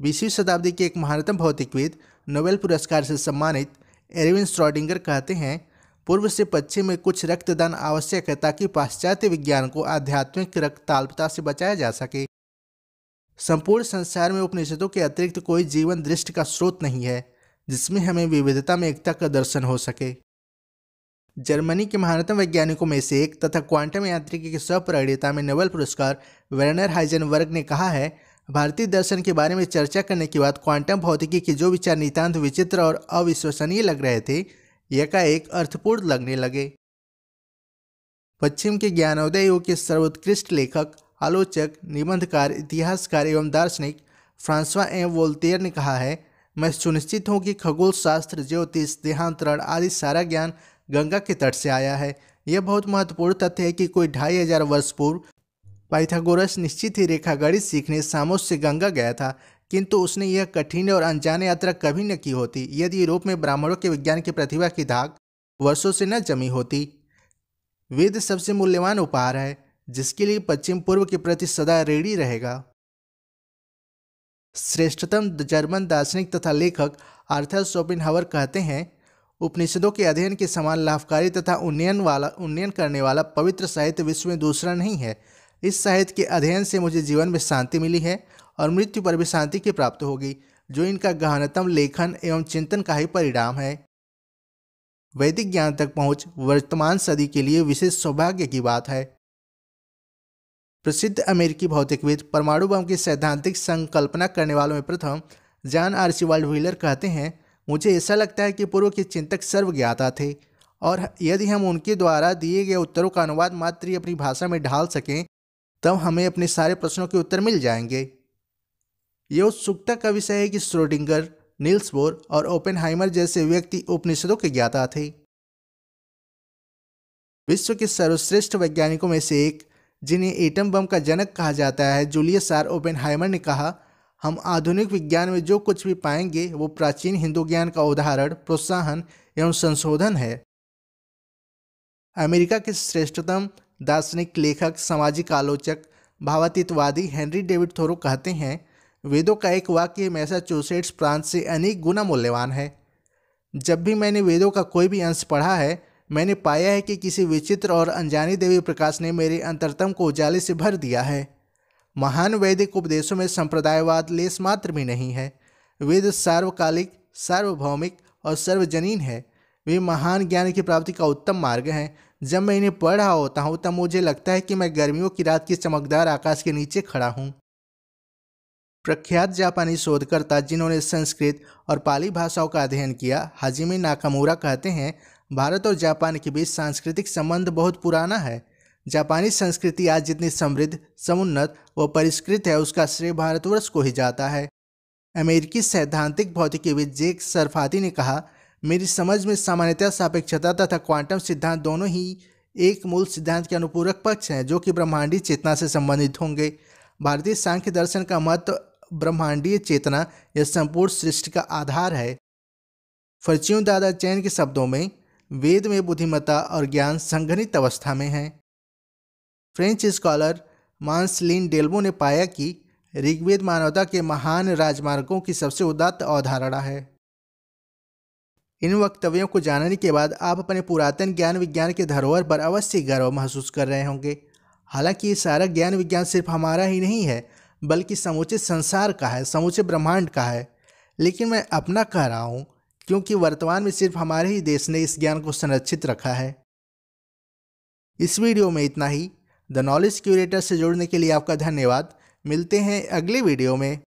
बीसवीं शताब्दी के एक महानतम भौतिकविद नोबेल पुरस्कार से सम्मानित एरविन स्ट्रॉडिंगर कहते हैं पूर्व से पश्चिम में कुछ रक्तदान आवश्यक है ताकि पाश्चात्य विज्ञान को आध्यात्मिक रक्तालपता से बचाया जा सके संपूर्ण संसार में उपनिषदों के अतिरिक्त कोई जीवन दृष्टि का स्रोत नहीं है जिसमें हमें विविधता में एकता का दर्शन हो सके जर्मनी के महानतम वैज्ञानिकों में से एक तथा क्वांटम यांत्रिकी की स्वप्रणीता में नोबेल पुरस्कार वेर्नर हाइजनबर्ग ने कहा है भारतीय दर्शन के बारे में चर्चा करने के बाद क्वांटम भौतिकी के जो विचार नितान्त विचित्र और अविश्वसनीय लग रहे थे एकाएक अर्थपूर्ण लगने लगे पश्चिम के ज्ञानोदय युग के सर्वोत्कृष्ट लेखक आलोचक निबंधकार इतिहासकार एवं दार्शनिक फ्रांसवा एम वोल्टेयर ने कहा है मैं सुनिश्चित हूँ कि खगोल शास्त्र ज्योतिष देहांतरण आदि सारा ज्ञान गंगा के तट से आया है यह बहुत महत्वपूर्ण तथ्य है कि कोई ढाई हजार वर्ष पूर्व पाइथागोरस निश्चित ही रेखा गणित सीखने सामोस से गंगा गया था किंतु उसने यह कठिन और अनजाने यात्रा कभी न की होती यदि यूरोप में ब्राह्मणों के विज्ञान की प्रतिभा की धाक वर्षों से न जमी होती वेद सबसे मूल्यवान उपहार है जिसके लिए पश्चिम पूर्व के प्रति सदा रेडी रहेगा श्रेष्ठतम जर्मन दार्शनिक तथा लेखक आर्थर सोपिन कहते हैं उपनिषदों के अध्ययन के समान लाभकारी तथा उन्नयन वाला उन्नयन करने वाला पवित्र साहित्य विश्व में दूसरा नहीं है इस साहित्य के अध्ययन से मुझे जीवन में शांति मिली है और मृत्यु पर भी शांति की प्राप्त होगी जो इनका गहनतम लेखन एवं चिंतन का ही परिणाम है वैदिक ज्ञान तक पहुंच वर्तमान सदी के लिए विशेष सौभाग्य की बात है प्रसिद्ध अमेरिकी भौतिकविद परमाणु बम की सैद्धांतिक संकल्पना करने वालों में प्रथम जॉन आर्चिवाल्ड व्हीलर कहते हैं मुझे ऐसा लगता है कि पूर्व के चिंतक सर्वज्ञाता थे और यदि हम उनके द्वारा दिए गए उत्तरों का अनुवाद मात्र अपनी भाषा में ढाल सकें तब हमें अपने सारे प्रश्नों के उत्तर मिल जाएंगे यह उत्सुकता का विषय है कि श्रोडिंगर नील्स बोर और ओपेनहाइमर जैसे व्यक्ति उपनिषदों के ज्ञाता थे विश्व के सर्वश्रेष्ठ वैज्ञानिकों में से एक जिन्हें एटम बम का जनक कहा जाता है जूलियस आर ओपेनहाइमर ने कहा हम आधुनिक विज्ञान में जो कुछ भी पाएंगे वो प्राचीन हिंदू ज्ञान का उदाहरण प्रोत्साहन एवं संशोधन है अमेरिका के श्रेष्ठतम दार्शनिक लेखक सामाजिक आलोचक भावातीतवादी हेनरी डेविड थोरो कहते हैं वेदों का एक वाक्य मैसाचुसेट्स प्रांत से अनेक गुना मूल्यवान है जब भी मैंने वेदों का कोई भी अंश पढ़ा है मैंने पाया है कि किसी विचित्र और अनजानी देवी प्रकाश ने मेरे अंतरतम को उजाले से भर दिया है महान वैदिक उपदेशों में संप्रदायवाद लेस मात्र भी नहीं है वेद सार्वकालिक सार्वभौमिक और सर्वजनीन है वे महान ज्ञान की प्राप्ति का उत्तम मार्ग हैं जब मैं इन्हें पढ़ रहा होता हूँ तब मुझे लगता है कि मैं गर्मियों की रात के चमकदार आकाश के नीचे खड़ा हूँ प्रख्यात जापानी शोधकर्ता जिन्होंने संस्कृत और पाली भाषाओं का अध्ययन किया हाजिमी नाकामूरा कहते हैं भारत और जापान के बीच सांस्कृतिक संबंध बहुत पुराना है जापानी संस्कृति आज जितनी समृद्ध समुन्नत व परिष्कृत है उसका श्रेय भारतवर्ष को ही जाता है अमेरिकी सैद्धांतिक भौतिकीविद जेक सरफाती ने कहा मेरी समझ में सामान्यतया सापेक्षता तथा क्वांटम सिद्धांत दोनों ही एक मूल सिद्धांत के अनुपूरक पक्ष हैं जो कि ब्रह्मांडीय चेतना से संबंधित होंगे भारतीय सांख्य दर्शन का महत्व तो ब्रह्मांडीय चेतना यह संपूर्ण सृष्टि का आधार है फर्चियों दादा चैन के शब्दों में वेद में बुद्धिमत्ता और ज्ञान संघनित अवस्था में है फ्रेंच स्कॉलर मानसलिन डेल्बो ने पाया कि ऋग्वेद मानवता के महान राजमार्गों की सबसे उदात्त अवधारणा है इन वक्तव्यों को जानने के बाद आप अपने पुरातन ज्ञान विज्ञान के धरोहर पर अवश्य गर्व महसूस कर रहे होंगे हालांकि ये सारा ज्ञान विज्ञान सिर्फ हमारा ही नहीं है बल्कि समूचे संसार का है समूचे ब्रह्मांड का है लेकिन मैं अपना कह रहा हूँ क्योंकि वर्तमान में सिर्फ हमारे ही देश ने इस ज्ञान को संरक्षित रखा है इस वीडियो में इतना ही द नॉलेज क्यूरेटर से जुड़ने के लिए आपका धन्यवाद मिलते हैं अगले वीडियो में